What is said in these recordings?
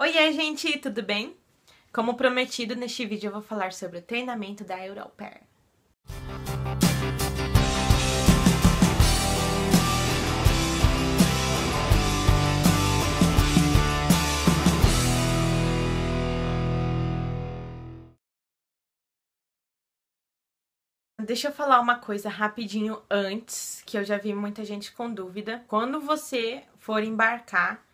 Oiê, gente, tudo bem? Como prometido, neste vídeo eu vou falar sobre o treinamento da Europair. Deixa eu falar uma coisa rapidinho antes, que eu já vi muita gente com dúvida. Quando você for embarcar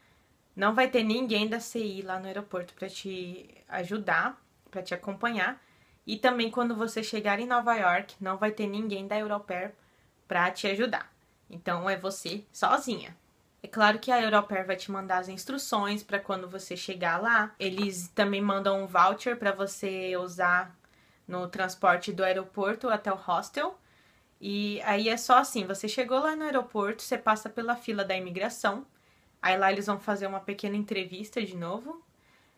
não vai ter ninguém da CI lá no aeroporto para te ajudar, para te acompanhar. E também quando você chegar em Nova York, não vai ter ninguém da Europair para te ajudar. Então é você sozinha. É claro que a Europair vai te mandar as instruções para quando você chegar lá. Eles também mandam um voucher para você usar no transporte do aeroporto até o hostel. E aí é só assim, você chegou lá no aeroporto, você passa pela fila da imigração, Aí lá eles vão fazer uma pequena entrevista de novo.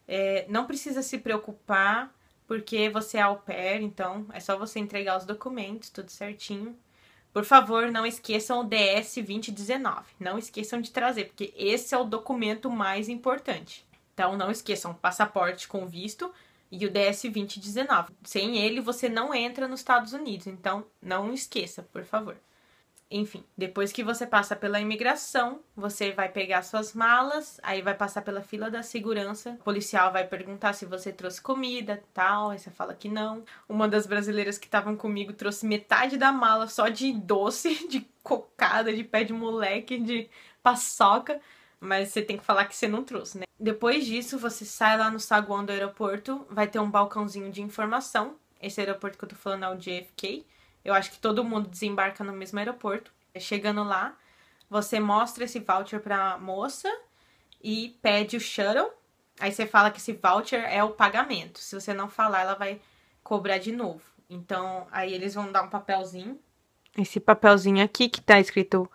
É, não precisa se preocupar, porque você é au pair, então é só você entregar os documentos, tudo certinho. Por favor, não esqueçam o DS 2019. Não esqueçam de trazer, porque esse é o documento mais importante. Então não esqueçam passaporte com visto e o DS 2019. Sem ele você não entra nos Estados Unidos, então não esqueça, por favor enfim, depois que você passa pela imigração, você vai pegar suas malas, aí vai passar pela fila da segurança. O policial vai perguntar se você trouxe comida, tal, aí você fala que não. Uma das brasileiras que estavam comigo trouxe metade da mala só de doce, de cocada, de pé de moleque, de paçoca, mas você tem que falar que você não trouxe, né? Depois disso, você sai lá no saguão do aeroporto, vai ter um balcãozinho de informação. Esse aeroporto que eu tô falando é o JFK eu acho que todo mundo desembarca no mesmo aeroporto. Chegando lá, você mostra esse voucher pra moça e pede o shuttle. Aí você fala que esse voucher é o pagamento. Se você não falar, ela vai cobrar de novo. Então, aí eles vão dar um papelzinho. Esse papelzinho aqui que tá escrito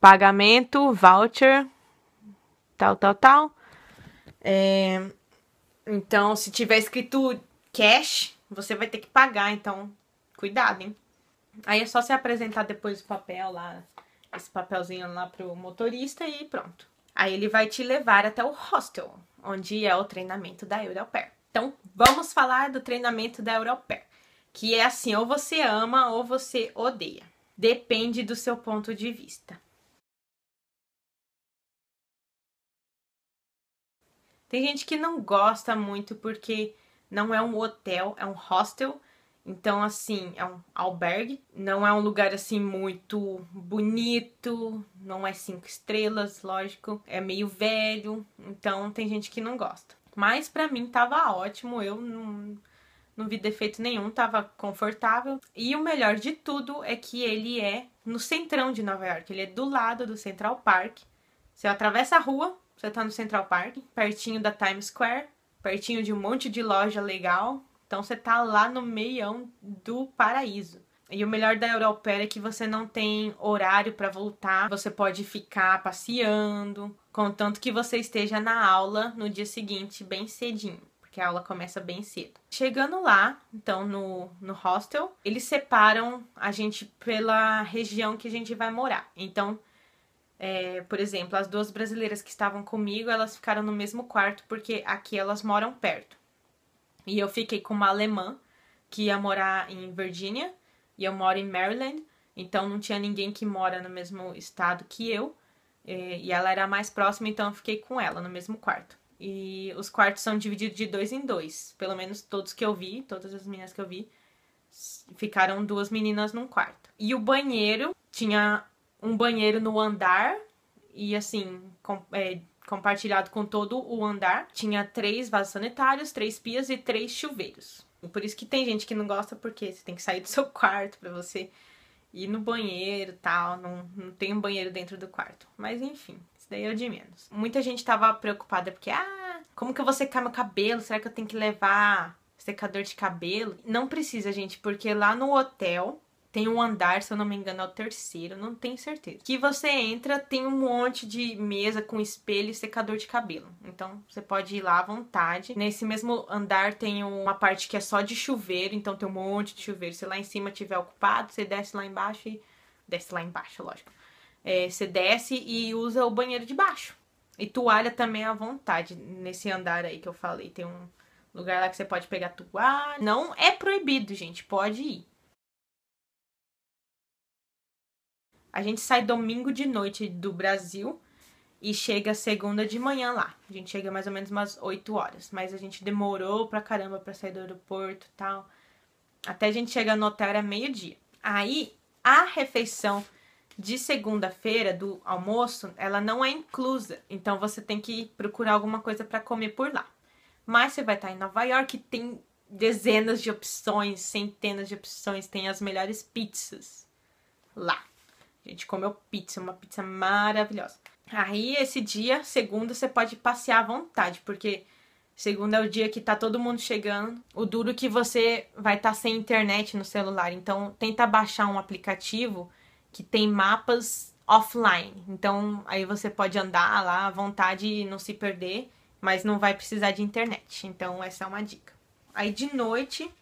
pagamento, voucher, tal, tal, tal. É... Então, se tiver escrito cash, você vai ter que pagar. Então, cuidado, hein? Aí é só se apresentar depois o papel lá, esse papelzinho lá pro motorista e pronto. Aí ele vai te levar até o hostel, onde é o treinamento da Europair. Então, vamos falar do treinamento da Europair, que é assim, ou você ama ou você odeia. Depende do seu ponto de vista. Tem gente que não gosta muito porque não é um hotel, é um hostel então, assim, é um albergue, não é um lugar assim muito bonito, não é cinco estrelas, lógico, é meio velho, então tem gente que não gosta. Mas para mim tava ótimo, eu não, não vi defeito nenhum, tava confortável. E o melhor de tudo é que ele é no centrão de Nova York, ele é do lado do Central Park. Você atravessa a rua, você tá no Central Park, pertinho da Times Square, pertinho de um monte de loja legal, então você tá lá no meião do paraíso. E o melhor da Européia é que você não tem horário para voltar, você pode ficar passeando, contanto que você esteja na aula no dia seguinte, bem cedinho, porque a aula começa bem cedo. Chegando lá, então no, no hostel, eles separam a gente pela região que a gente vai morar. Então, é, por exemplo, as duas brasileiras que estavam comigo, elas ficaram no mesmo quarto porque aqui elas moram perto. E eu fiquei com uma alemã que ia morar em Virgínia e eu moro em Maryland, então não tinha ninguém que mora no mesmo estado que eu. E ela era mais próxima, então eu fiquei com ela no mesmo quarto. E os quartos são divididos de dois em dois. Pelo menos todos que eu vi, todas as meninas que eu vi, ficaram duas meninas num quarto. E o banheiro tinha um banheiro no andar e assim, com, é, compartilhado com todo o andar. Tinha três vasos sanitários, três pias e três chuveiros. Por isso que tem gente que não gosta, porque você tem que sair do seu quarto para você ir no banheiro tal. Não, não tem um banheiro dentro do quarto. Mas enfim, isso daí é o de menos. Muita gente tava preocupada porque, ah, como que eu vou secar meu cabelo? Será que eu tenho que levar secador de cabelo? Não precisa, gente, porque lá no hotel tem um andar, se eu não me engano, é o terceiro, não tenho certeza. Que você entra, tem um monte de mesa com espelho e secador de cabelo. Então você pode ir lá à vontade. Nesse mesmo andar tem uma parte que é só de chuveiro, então tem um monte de chuveiro. Se lá em cima tiver ocupado, você desce lá embaixo e. Desce lá embaixo, lógico. É, você desce e usa o banheiro de baixo. E toalha também à vontade, nesse andar aí que eu falei. Tem um lugar lá que você pode pegar toalha. Não é proibido, gente, pode ir. A gente sai domingo de noite do Brasil e chega segunda de manhã lá. A gente chega mais ou menos umas 8 horas, mas a gente demorou pra caramba pra sair do aeroporto e tal. Até a gente chegar no hotel era meio-dia. Aí a refeição de segunda-feira do almoço, ela não é inclusa. Então você tem que procurar alguma coisa para comer por lá. Mas você vai estar tá em Nova York, tem dezenas de opções, centenas de opções, tem as melhores pizzas lá. A gente comeu pizza, uma pizza maravilhosa. Aí esse dia, segunda, você pode passear à vontade, porque segunda é o dia que tá todo mundo chegando. O duro é que você vai estar tá sem internet no celular. Então tenta baixar um aplicativo que tem mapas offline. Então aí você pode andar lá à vontade e não se perder, mas não vai precisar de internet. Então essa é uma dica. Aí de noite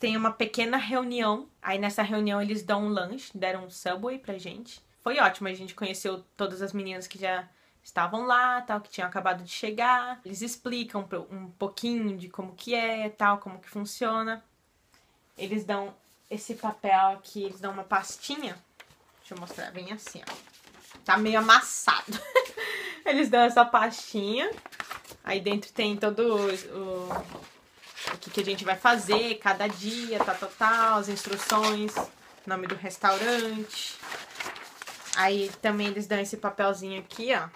tem uma pequena reunião. Aí nessa reunião eles dão um lanche, deram um subway pra gente. Foi ótimo, a gente conheceu todas as meninas que já estavam lá, tal, que tinham acabado de chegar. Eles explicam um pouquinho de como que é, tal, como que funciona. Eles dão esse papel aqui, eles dão uma pastinha. Deixa eu mostrar, vem assim, ó. Tá meio amassado. eles dão essa pastinha. Aí dentro tem todo o, o o que, que a gente vai fazer cada dia, tal, tal, tal, as instruções, nome do restaurante. Aí também eles dão esse papelzinho aqui, ó.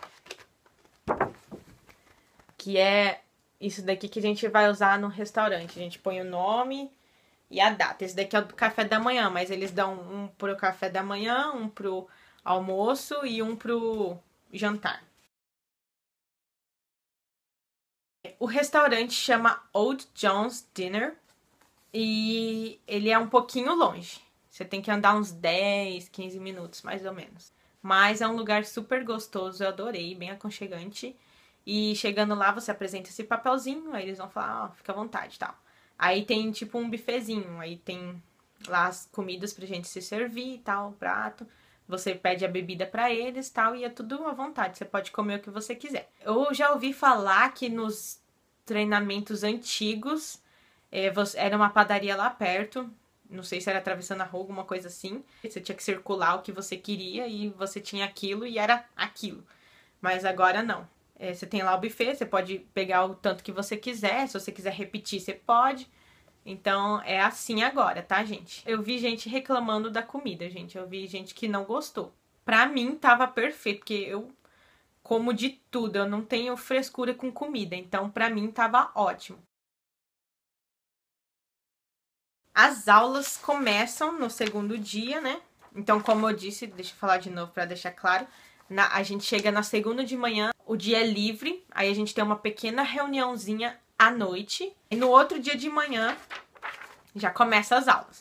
Que é isso daqui que a gente vai usar no restaurante. A gente põe o nome e a data. Esse daqui é o do café da manhã, mas eles dão um pro café da manhã, um pro almoço e um pro jantar. O restaurante chama Old John's Dinner e ele é um pouquinho longe. Você tem que andar uns 10, 15 minutos, mais ou menos. Mas é um lugar super gostoso, eu adorei, bem aconchegante. E chegando lá, você apresenta esse papelzinho, aí eles vão falar, ó, oh, fica à vontade e tal. Aí tem tipo um bifezinho, aí tem lá as comidas pra gente se servir e tal, o prato. Você pede a bebida para eles tal, e é tudo à vontade. Você pode comer o que você quiser. Eu já ouvi falar que nos treinamentos antigos. É, era uma padaria lá perto, não sei se era atravessando a rua, alguma coisa assim. Você tinha que circular o que você queria e você tinha aquilo e era aquilo. Mas agora não. É, você tem lá o buffet, você pode pegar o tanto que você quiser, se você quiser repetir, você pode. Então é assim agora, tá, gente? Eu vi gente reclamando da comida, gente. Eu vi gente que não gostou. Pra mim tava perfeito, porque eu como de tudo, eu não tenho frescura com comida, então para mim estava ótimo. As aulas começam no segundo dia, né? Então, como eu disse, deixa eu falar de novo para deixar claro. Na, a gente chega na segunda de manhã, o dia é livre, aí a gente tem uma pequena reuniãozinha à noite. E no outro dia de manhã já começa as aulas.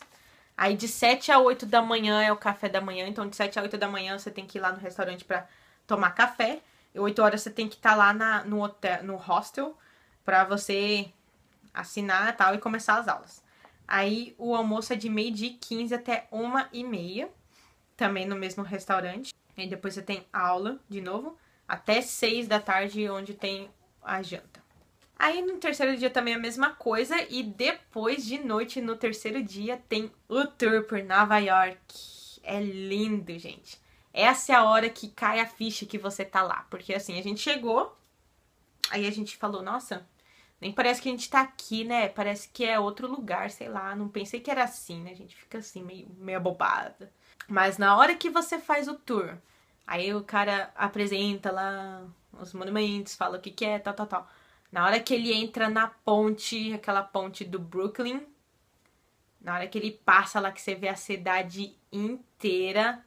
Aí de 7 a 8 da manhã é o café da manhã, então de 7 a 8 da manhã você tem que ir lá no restaurante para tomar café. 8 horas você tem que estar tá lá na, no, hotel, no hostel para você assinar tal e começar as aulas. Aí o almoço é de meio-dia e 15 até 1 e meia, também no mesmo restaurante. E depois você tem aula de novo, até 6 da tarde, onde tem a janta. Aí no terceiro dia também é a mesma coisa, e depois de noite, no terceiro dia, tem o tour por Nova York. É lindo, gente. Essa é a hora que cai a ficha que você tá lá. Porque assim, a gente chegou, aí a gente falou, nossa, nem parece que a gente tá aqui, né? Parece que é outro lugar, sei lá. Não pensei que era assim, né? A gente fica assim, meio, meio abobada. Mas na hora que você faz o tour, aí o cara apresenta lá os monumentos, fala o que, que é, tal, tal, tal. Na hora que ele entra na ponte, aquela ponte do Brooklyn, na hora que ele passa lá, que você vê a cidade inteira,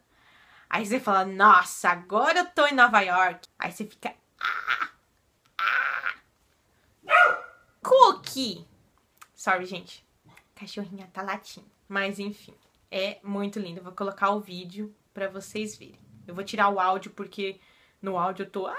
Aí você fala, nossa, agora eu tô em Nova York. Aí você fica. Ah, ah. Cookie! Sorry, gente. cachorrinha tá latindo. Mas enfim, é muito lindo. Eu vou colocar o vídeo para vocês verem. Eu vou tirar o áudio porque no áudio eu tô. Ah,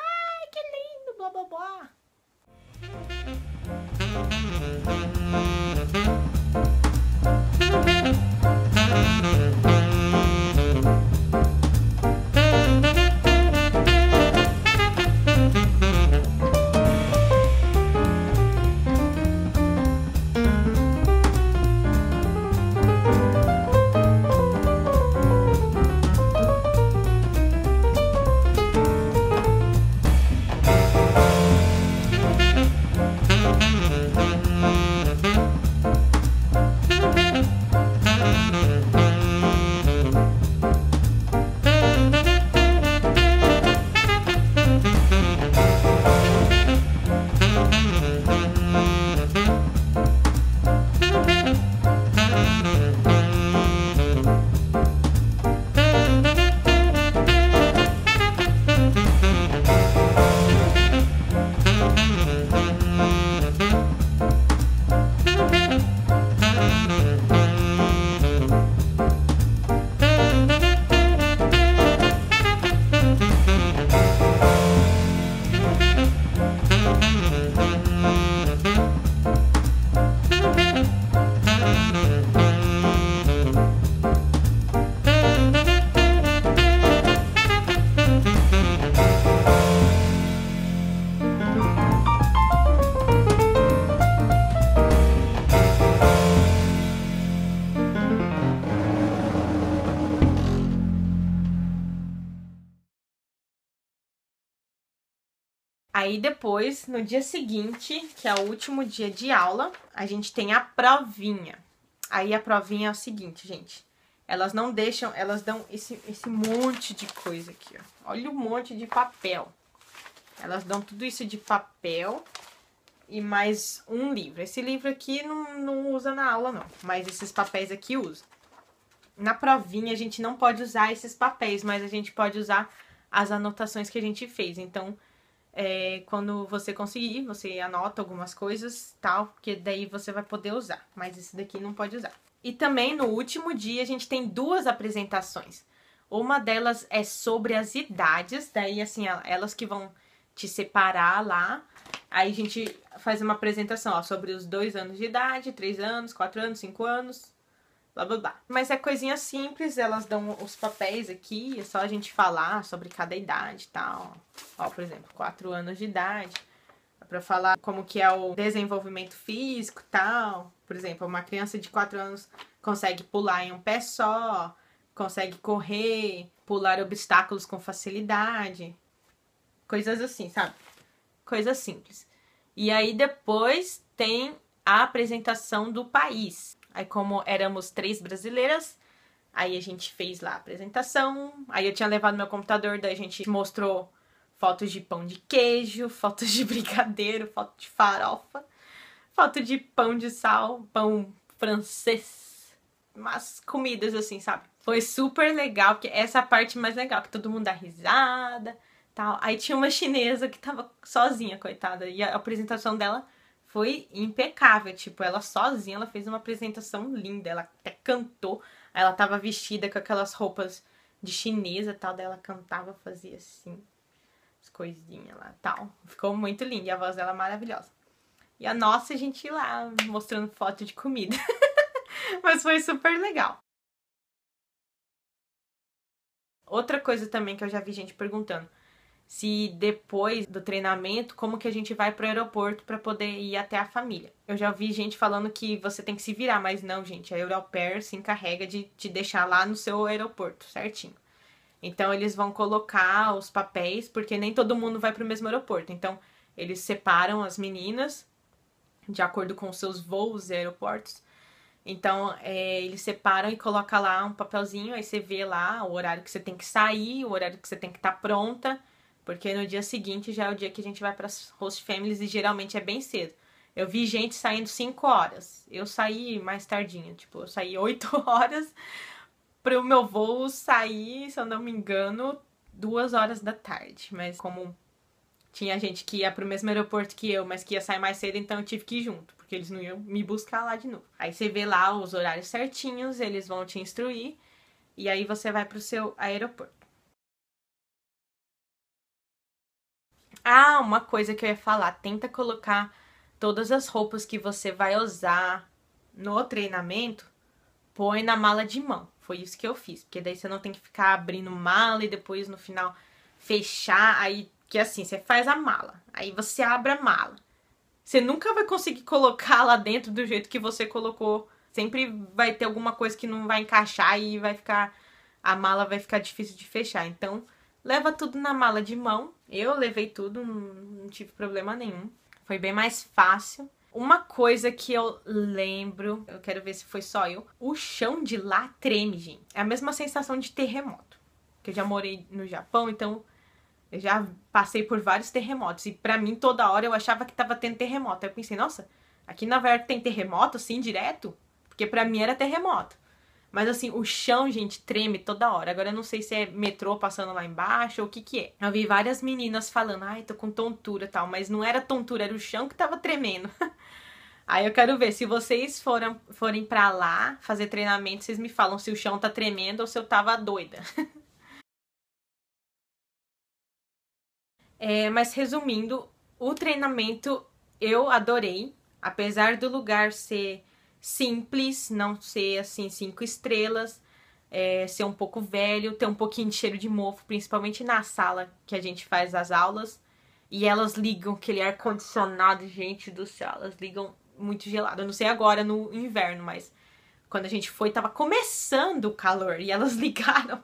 Aí depois, no dia seguinte, que é o último dia de aula, a gente tem a provinha. Aí a provinha é o seguinte, gente. Elas não deixam, elas dão esse, esse monte de coisa aqui, ó. Olha o monte de papel. Elas dão tudo isso de papel e mais um livro. Esse livro aqui não, não usa na aula, não. Mas esses papéis aqui usa. Na provinha a gente não pode usar esses papéis, mas a gente pode usar as anotações que a gente fez. Então, é, quando você conseguir, você anota algumas coisas, tal, porque daí você vai poder usar, mas esse daqui não pode usar. E também no último dia a gente tem duas apresentações. Uma delas é sobre as idades, daí assim, elas que vão te separar lá. Aí a gente faz uma apresentação ó, sobre os dois anos de idade, três anos, quatro anos, cinco anos, blá blá blá. Mas é coisinha simples, elas dão os papéis aqui, é só a gente falar sobre cada idade e tal. Ó, por exemplo, 4 anos de idade, é para falar como que é o desenvolvimento físico tal. Por exemplo, uma criança de 4 anos consegue pular em um pé só, consegue correr, pular obstáculos com facilidade. Coisas assim, sabe? Coisas simples. E aí depois tem a apresentação do país. Aí, como éramos três brasileiras, aí a gente fez lá a apresentação. Aí eu tinha levado meu computador, daí a gente mostrou fotos de pão de queijo, fotos de brigadeiro, foto de farofa, foto de pão de sal, pão francês. Umas comidas assim, sabe? Foi super legal, porque essa é parte mais legal, que todo mundo dá risada tal. Aí tinha uma chinesa que tava sozinha, coitada, e a apresentação dela foi impecável. Tipo, ela sozinha, ela fez uma apresentação linda. Ela até cantou. Ela tava vestida com aquelas roupas de chinesa tal. Daí ela cantava, fazia assim, as coisinhas lá tal. Ficou muito linda. E a voz dela é maravilhosa. E a nossa, a gente lá mostrando foto de comida. Mas foi super legal. Outra coisa também que eu já vi gente perguntando se depois do treinamento, como que a gente vai para o aeroporto para poder ir até a família. Eu já vi gente falando que você tem que se virar, mas não, gente, a Europair se encarrega de te deixar lá no seu aeroporto, certinho. Então eles vão colocar os papéis, porque nem todo mundo vai para o mesmo aeroporto. Então eles separam as meninas de acordo com seus voos e aeroportos. Então, é, eles separam e colocam lá um papelzinho, aí você vê lá o horário que você tem que sair, o horário que você tem que estar tá pronta. Porque no dia seguinte já é o dia que a gente vai para as host families e geralmente é bem cedo. Eu vi gente saindo 5 horas. Eu saí mais tardinho, tipo, eu saí 8 horas para o meu voo sair, se eu não me engano, 2 horas da tarde. Mas como tinha gente que ia para o mesmo aeroporto que eu, mas que ia sair mais cedo, então eu tive que ir junto, porque eles não iam me buscar lá de novo. Aí você vê lá os horários certinhos, eles vão te instruir e aí você vai para o seu aeroporto. Ah, uma coisa que eu ia falar, tenta colocar todas as roupas que você vai usar no treinamento, põe na mala de mão. Foi isso que eu fiz, porque daí você não tem que ficar abrindo mala e depois no final fechar, aí que assim, você faz a mala, aí você abre a mala. Você nunca vai conseguir colocar lá dentro do jeito que você colocou. Sempre vai ter alguma coisa que não vai encaixar e vai ficar a mala vai ficar difícil de fechar. Então, leva tudo na mala de mão eu levei tudo, não tive problema nenhum. Foi bem mais fácil. Uma coisa que eu lembro, eu quero ver se foi só eu, o chão de lá treme, gente. É a mesma sensação de terremoto. Que eu já morei no Japão, então eu já passei por vários terremotos. E para mim, toda hora eu achava que tava tendo terremoto. Aí eu pensei, nossa, aqui na verdade tem terremoto, assim, direto? Porque para mim era terremoto. Mas assim, o chão, gente, treme toda hora. Agora eu não sei se é metrô passando lá embaixo ou o que que é. Eu vi várias meninas falando, ai, tô com tontura e tal, mas não era tontura, era o chão que tava tremendo. Aí eu quero ver, se vocês foram, forem para lá fazer treinamento, vocês me falam se o chão tá tremendo ou se eu tava doida. É, mas resumindo, o treinamento eu adorei, apesar do lugar ser simples, não ser assim cinco estrelas, é, ser um pouco velho, ter um pouquinho de cheiro de mofo, principalmente na sala que a gente faz as aulas. E elas ligam aquele ar-condicionado, gente do céu, elas ligam muito gelado. Eu não sei agora no inverno, mas quando a gente foi, tava começando o calor e elas ligaram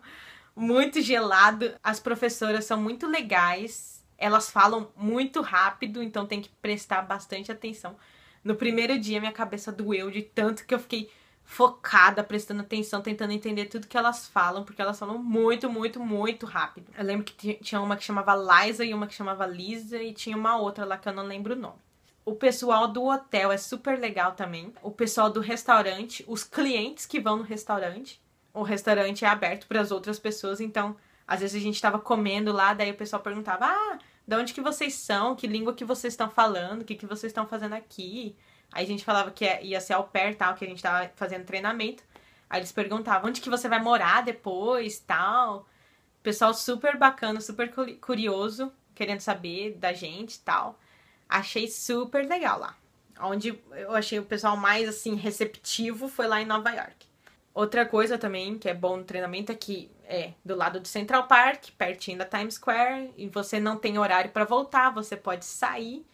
muito gelado. As professoras são muito legais, elas falam muito rápido, então tem que prestar bastante atenção no primeiro dia, minha cabeça doeu de tanto que eu fiquei focada, prestando atenção, tentando entender tudo que elas falam, porque elas falam muito, muito, muito rápido. Eu lembro que tinha uma que chamava Liza e uma que chamava Lisa e tinha uma outra lá que eu não lembro o nome. O pessoal do hotel é super legal também. O pessoal do restaurante, os clientes que vão no restaurante. O restaurante é aberto para as outras pessoas, então às vezes a gente estava comendo lá, daí o pessoal perguntava: "Ah, de onde que vocês são, que língua que vocês estão falando, o que, que vocês estão fazendo aqui. Aí a gente falava que é, ia ser ao pé tal, que a gente tava fazendo treinamento. Aí eles perguntavam onde que você vai morar depois, tal. Pessoal super bacana, super curioso, querendo saber da gente tal. Achei super legal lá. Onde eu achei o pessoal mais assim receptivo foi lá em Nova York. Outra coisa também que é bom no treinamento é que é do lado do Central Park, pertinho da Times Square, e você não tem horário para voltar, você pode sair.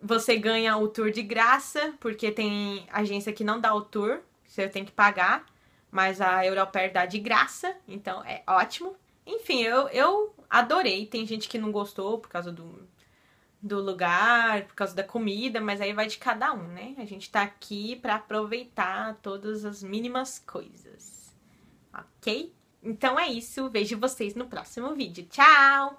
Você ganha o tour de graça, porque tem agência que não dá o tour, você tem que pagar, mas a Europair dá de graça, então é ótimo. Enfim, eu, eu adorei. Tem gente que não gostou por causa do, do lugar, por causa da comida, mas aí vai de cada um, né? A gente tá aqui para aproveitar todas as mínimas coisas. OK? Então é isso, vejo vocês no próximo vídeo. Tchau!